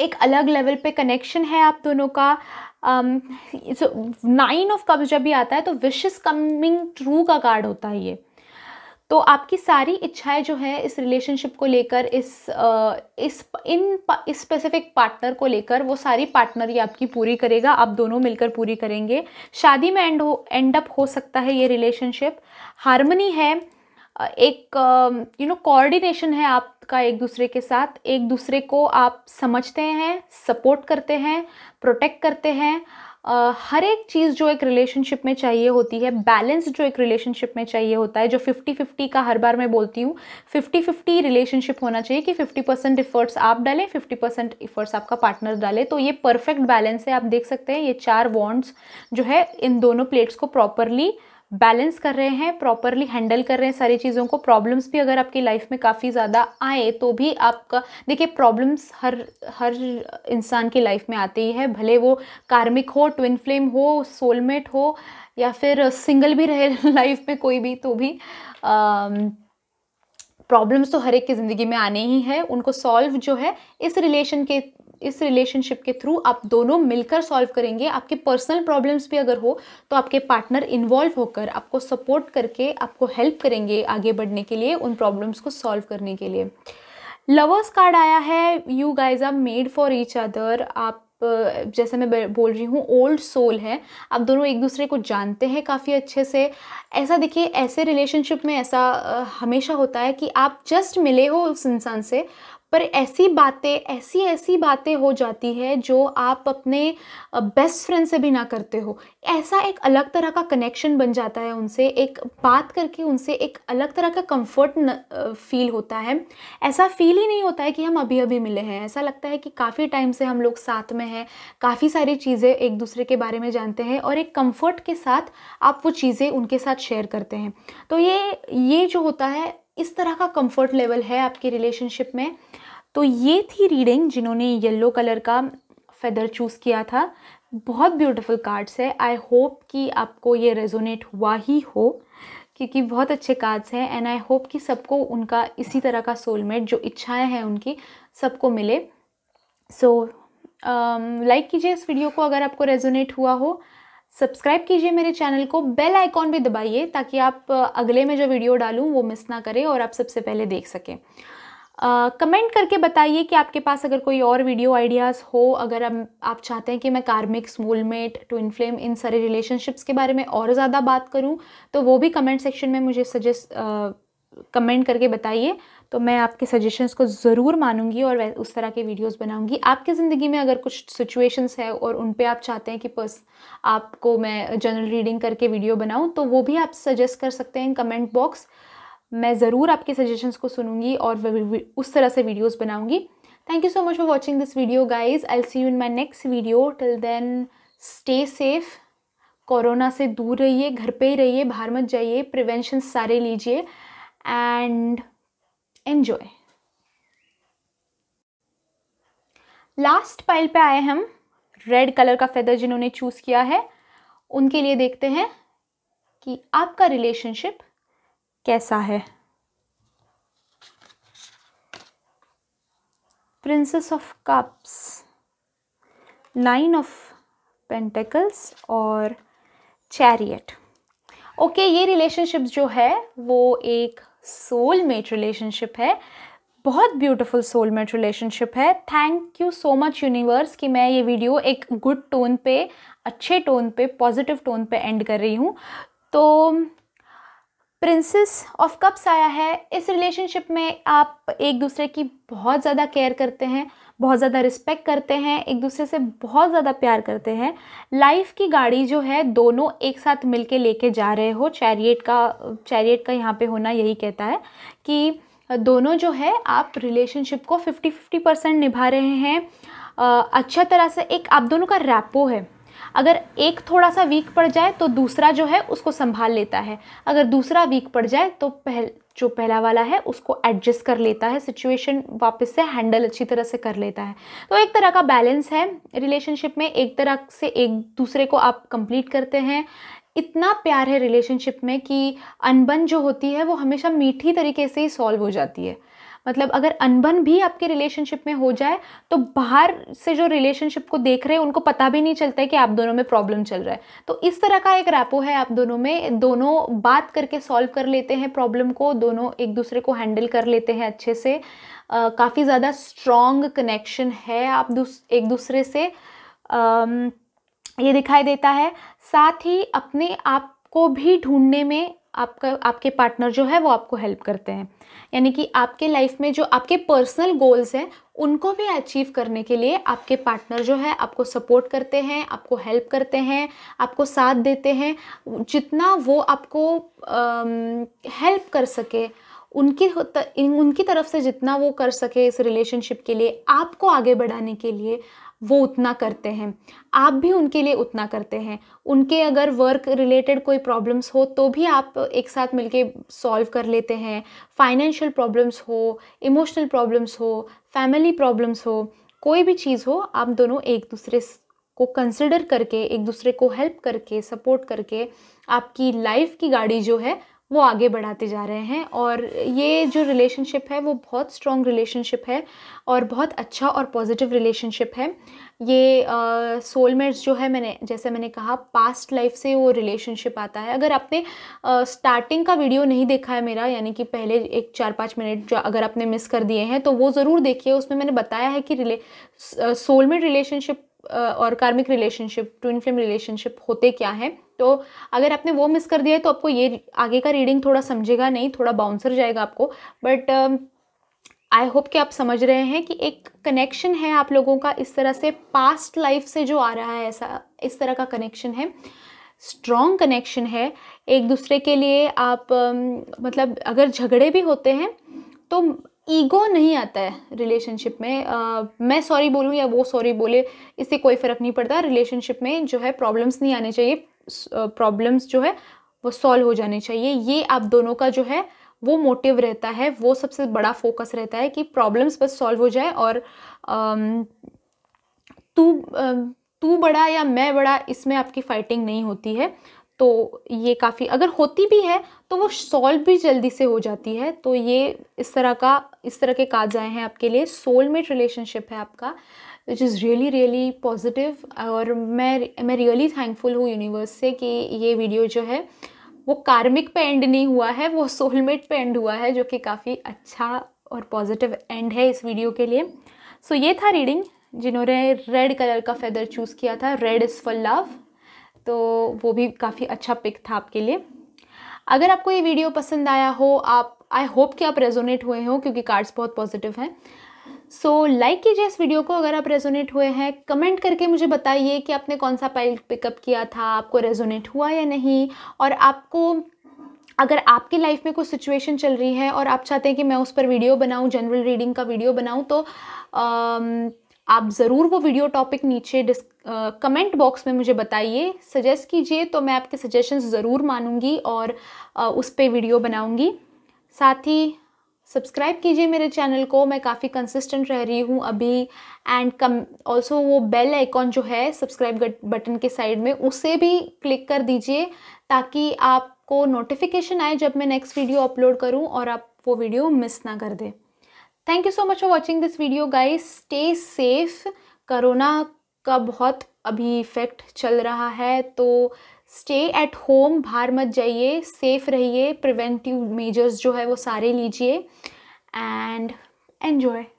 एक अलग लेवल पे कनेक्शन है आप दोनों का नाइन ऑफ कप्स जब भी आता है तो विश इज़ कमिंग ट्रू का कार्ड होता है ये तो आपकी सारी इच्छाएं जो है इस रिलेशनशिप को लेकर इस uh, इस इन इस स्पेसिफिक पार्टनर को लेकर वो सारी पार्टनर ये आपकी पूरी करेगा आप दोनों मिलकर पूरी करेंगे शादी में एंड हो एंड अप हो सकता है ये रिलेशनशिप हारमोनी है एक यू नो कोऑर्डिनेशन है आपका एक दूसरे के साथ एक दूसरे को आप समझते हैं सपोर्ट करते हैं प्रोटेक्ट करते हैं Uh, हर एक चीज़ जो एक रिलेशनशिप में चाहिए होती है बैलेंस जो एक रिलेशनशिप में चाहिए होता है जो फिफ्टी फिफ्टी का हर बार मैं बोलती हूँ फिफ्टी फिफ्टी रिलेशनशिप होना चाहिए कि फिफ्टी परसेंट इफ़र्ट्स आप डालें फिफ्टी परसेंट इफ़र्ट्स आपका पार्टनर डाले तो ये परफेक्ट बैलेंस है आप देख सकते हैं ये चार वॉन्ट्स जो है इन दोनों प्लेट्स को प्रॉपरली uh, बैलेंस कर रहे हैं प्रॉपरली हैंडल कर रहे हैं सारी चीज़ों को प्रॉब्लम्स भी अगर आपकी लाइफ में काफ़ी ज़्यादा आए तो भी आपका देखिए प्रॉब्लम्स हर हर इंसान की लाइफ में आती है भले वो कार्मिक हो ट्विन फ्लेम हो सोलमेट हो या फिर सिंगल भी रहे लाइफ में कोई भी तो भी आ, um, प्रॉब्लम्स तो हर एक की ज़िंदगी में आने ही है उनको सॉल्व जो है इस रिलेशन के इस रिलेशनशिप के थ्रू आप दोनों मिलकर सॉल्व करेंगे आपके पर्सनल प्रॉब्लम्स भी अगर हो तो आपके पार्टनर इन्वॉल्व होकर आपको सपोर्ट करके आपको हेल्प करेंगे आगे बढ़ने के लिए उन प्रॉब्लम्स को सॉल्व करने के लिए लवर्स कार्ड आया है you guys are made for each other आप जैसे मैं बोल रही हूँ ओल्ड सोल है आप दोनों एक दूसरे को जानते हैं काफ़ी अच्छे से ऐसा देखिए ऐसे रिलेशनशिप में ऐसा हमेशा होता है कि आप जस्ट मिले हो उस इंसान से पर ऐसी बातें ऐसी ऐसी बातें हो जाती है जो आप अपने बेस्ट फ्रेंड से भी ना करते हो ऐसा एक अलग तरह का कनेक्शन बन जाता है उनसे एक बात करके उनसे एक अलग तरह का कंफर्ट फील होता है ऐसा फील ही नहीं होता है कि हम अभी अभी मिले हैं ऐसा लगता है कि काफ़ी टाइम से हम लोग साथ में हैं काफ़ी सारी चीज़ें एक दूसरे के बारे में जानते हैं और एक कम्फ़र्ट के साथ आप वो चीज़ें उनके साथ शेयर करते हैं तो ये ये जो होता है इस तरह का कंफर्ट लेवल है आपकी रिलेशनशिप में तो ये थी रीडिंग जिन्होंने येलो कलर का फेदर चूज़ किया था बहुत ब्यूटीफुल कार्ड्स है आई होप कि आपको ये रेजोनेट हुआ ही हो क्योंकि बहुत अच्छे कार्ड्स हैं एंड आई होप कि सबको उनका इसी तरह का सोलमेट जो इच्छाएं हैं उनकी सबको मिले सो लाइक um, कीजिए इस वीडियो को अगर आपको रेजोनेट हुआ हो सब्सक्राइब कीजिए मेरे चैनल को बेल आइकॉन भी दबाइए ताकि आप अगले में जो वीडियो डालूँ वो मिस ना करें और आप सबसे पहले देख सकें कमेंट uh, करके बताइए कि आपके पास अगर कोई और वीडियो आइडियाज़ हो अगर अब आप चाहते हैं कि मैं कार्मिक स्मूलमेट टू इनफ्लेम इन सारे रिलेशनशिप्स के बारे में और ज़्यादा बात करूं तो वो भी कमेंट सेक्शन में मुझे सजेस्ट कमेंट uh, करके बताइए तो मैं आपके सजेशंस को ज़रूर मानूंगी और उस तरह के वीडियोस बनाऊंगी आपकी ज़िंदगी में अगर कुछ सिचुएशंस है और उन पे आप चाहते हैं कि पर्स आपको मैं जनरल रीडिंग करके वीडियो बनाऊँ तो वो भी आप सजेस्ट कर सकते हैं कमेंट बॉक्स मैं ज़रूर आपके सजेशंस को सुनूंगी और उस तरह से वीडियोस बनाऊंगी thank you so much for watching this video guys I see you in my next video till then stay safe corona से दूर रहिए घर पे ही रहिए बाहर मत जाइए प्रिवेंशन सारे लीजिए एंड एन्जॉय लास्ट पाइल पे आए हम रेड कलर का फेदर जिन्होंने चूज़ किया है उनके लिए देखते हैं कि आपका रिलेशनशिप कैसा है princess of cups nine of pentacles और चैरियट ओके ये रिलेशनशिप जो है वो एक सोलमेट रिलेशनशिप है बहुत ब्यूटीफुल सोलमेट रिलेशनशिप है thank you so much universe कि मैं ये वीडियो एक गुड टोन पे अच्छे टोन पे पॉजिटिव टोन पे एंड कर रही हूँ तो प्रिंसेस ऑफ कप्स आया है इस रिलेशनशिप में आप एक दूसरे की बहुत ज़्यादा केयर करते हैं बहुत ज़्यादा रिस्पेक्ट करते हैं एक दूसरे से बहुत ज़्यादा प्यार करते हैं लाइफ की गाड़ी जो है दोनों एक साथ मिल के लेके जा रहे हो चैरियट का चैरिएट का यहाँ पे होना यही कहता है कि दोनों जो है आप रिलेशनशिप को फिफ्टी फिफ्टी परसेंट निभा रहे हैं अच्छा तरह से एक आप दोनों का रैपो है अगर एक थोड़ा सा वीक पड़ जाए तो दूसरा जो है उसको संभाल लेता है अगर दूसरा वीक पड़ जाए तो पहल जो पहला वाला है उसको एडजस्ट कर लेता है सिचुएशन वापस से हैंडल अच्छी तरह से कर लेता है तो एक तरह का बैलेंस है रिलेशनशिप में एक तरह से एक दूसरे को आप कंप्लीट करते हैं इतना प्यार है रिलेशनशिप में कि अनबन जो होती है वो हमेशा मीठी तरीके से ही सॉल्व हो जाती है मतलब अगर अनबन भी आपके रिलेशनशिप में हो जाए तो बाहर से जो रिलेशनशिप को देख रहे हैं उनको पता भी नहीं चलता है कि आप दोनों में प्रॉब्लम चल रहा है तो इस तरह का एक रैपो है आप दोनों में दोनों बात करके सॉल्व कर लेते हैं प्रॉब्लम को दोनों एक दूसरे को हैंडल कर लेते हैं अच्छे से काफ़ी ज़्यादा स्ट्रॉन्ग कनेक्शन है आप दूस, एक दूसरे से आ, ये दिखाई देता है साथ ही अपने आप को भी ढूंढने में आपका आपके पार्टनर जो है वो आपको हेल्प करते हैं यानी कि आपके लाइफ में जो आपके पर्सनल गोल्स हैं उनको भी अचीव करने के लिए आपके पार्टनर जो है आपको सपोर्ट करते हैं आपको हेल्प करते हैं आपको साथ देते हैं जितना वो आपको हेल्प कर सके उनकी उनकी तरफ से जितना वो कर सके इस रिलेशनशिप के लिए आपको आगे बढ़ाने के लिए वो उतना करते हैं आप भी उनके लिए उतना करते हैं उनके अगर वर्क रिलेटेड कोई प्रॉब्लम्स हो तो भी आप एक साथ मिलके सॉल्व कर लेते हैं फाइनेंशियल प्रॉब्लम्स हो इमोशनल प्रॉब्लम्स हो फैमिली प्रॉब्लम्स हो कोई भी चीज़ हो आप दोनों एक दूसरे को कंसिडर करके एक दूसरे को हेल्प करके सपोर्ट करके आपकी लाइफ की गाड़ी जो है वो आगे बढ़ाते जा रहे हैं और ये जो रिलेशनशिप है वो बहुत स्ट्रॉन्ग रिलेशनशिप है और बहुत अच्छा और पॉजिटिव रिलेशनशिप है ये सोलमेट्स uh, जो है मैंने जैसे मैंने कहा पास्ट लाइफ से वो रिलेशनशिप आता है अगर आपने स्टार्टिंग uh, का वीडियो नहीं देखा है मेरा यानी कि पहले एक चार पाँच मिनट जो अगर आपने मिस कर दिए हैं तो वो ज़रूर देखिए उसमें मैंने बताया है कि रिले सोलमेट रिलेशनशिप और कार्मिक रिलेशनशिप ट्विन फ्लेम रिलेशनशिप होते क्या हैं तो अगर आपने वो मिस कर दिया है तो आपको ये आगे का रीडिंग थोड़ा समझेगा नहीं थोड़ा बाउंसर जाएगा आपको बट आई होप कि आप समझ रहे हैं कि एक कनेक्शन है आप लोगों का इस तरह से पास्ट लाइफ से जो आ रहा है ऐसा इस तरह का कनेक्शन है स्ट्रॉन्ग कनेक्शन है एक दूसरे के लिए आप um, मतलब अगर झगड़े भी होते हैं तो ईगो नहीं आता है रिलेशनशिप में आ, मैं सॉरी बोलूँ या वो सॉरी बोले इससे कोई फ़र्क नहीं पड़ता रिलेशनशिप में जो है प्रॉब्लम्स नहीं आने चाहिए प्रॉब्लम्स जो है वो सॉल्व हो जाने चाहिए ये आप दोनों का जो है वो मोटिव रहता है वो सबसे बड़ा फोकस रहता है कि प्रॉब्लम्स बस सॉल्व हो जाए और तू तू बड़ा या मैं बड़ा इसमें आपकी फाइटिंग नहीं होती है तो ये काफ़ी अगर होती भी है तो वो सॉल्व भी जल्दी से हो जाती है तो ये इस तरह का इस तरह के काज आए हैं आपके लिए सोलमेट रिलेशनशिप है आपका which is really really positive और मैं मैं रियली थैंकफुल हूँ यूनिवर्स से कि ये वीडियो जो है वो कार्मिक पे एंड नहीं हुआ है वो सोलमेट पे एंड हुआ है जो कि काफ़ी अच्छा और पॉजिटिव एंड है इस वीडियो के लिए सो so, ये था रीडिंग जिन्होंने रेड कलर का फेदर चूज़ किया था रेड इज़ फॉर लव तो वो भी काफ़ी अच्छा पिक था आपके लिए अगर आपको ये वीडियो पसंद आया हो आप आई होप कि आप रेजोनेट हुए हों क्योंकि कार्ड्स बहुत पॉजिटिव हैं सो लाइक कीजिए इस वीडियो को अगर आप रेजोनेट हुए हैं कमेंट करके मुझे बताइए कि आपने कौन सा पाइल पिकअप किया था आपको रेजोनेट हुआ या नहीं और आपको अगर आपकी लाइफ में कोई सिचुएशन चल रही है और आप चाहते हैं कि मैं उस पर वीडियो बनाऊं जनरल रीडिंग का वीडियो बनाऊं तो um, आप ज़रूर वो वीडियो टॉपिक नीचे डिस कमेंट बॉक्स में मुझे बताइए सजेस्ट कीजिए तो मैं आपके सजेशन ज़रूर मानूंगी और आ, उस पर वीडियो बनाऊंगी साथ ही सब्सक्राइब कीजिए मेरे चैनल को मैं काफ़ी कंसिस्टेंट रह रही हूँ अभी एंड कम ऑल्सो वो बेल आइकॉन जो है सब्सक्राइब बटन के साइड में उसे भी क्लिक कर दीजिए ताकि आपको नोटिफिकेशन आए जब मैं नेक्स्ट वीडियो अपलोड करूँ और आप वो वीडियो मिस ना कर दें thank you so much for watching this video guys stay safe corona का बहुत अभी इफ़ेक्ट चल रहा है तो स्टे एट होम बाहर मत जाइए सेफ रहिए प्रिवेंटिव मेजर्स जो है वो सारे लीजिए एंड एन्जॉय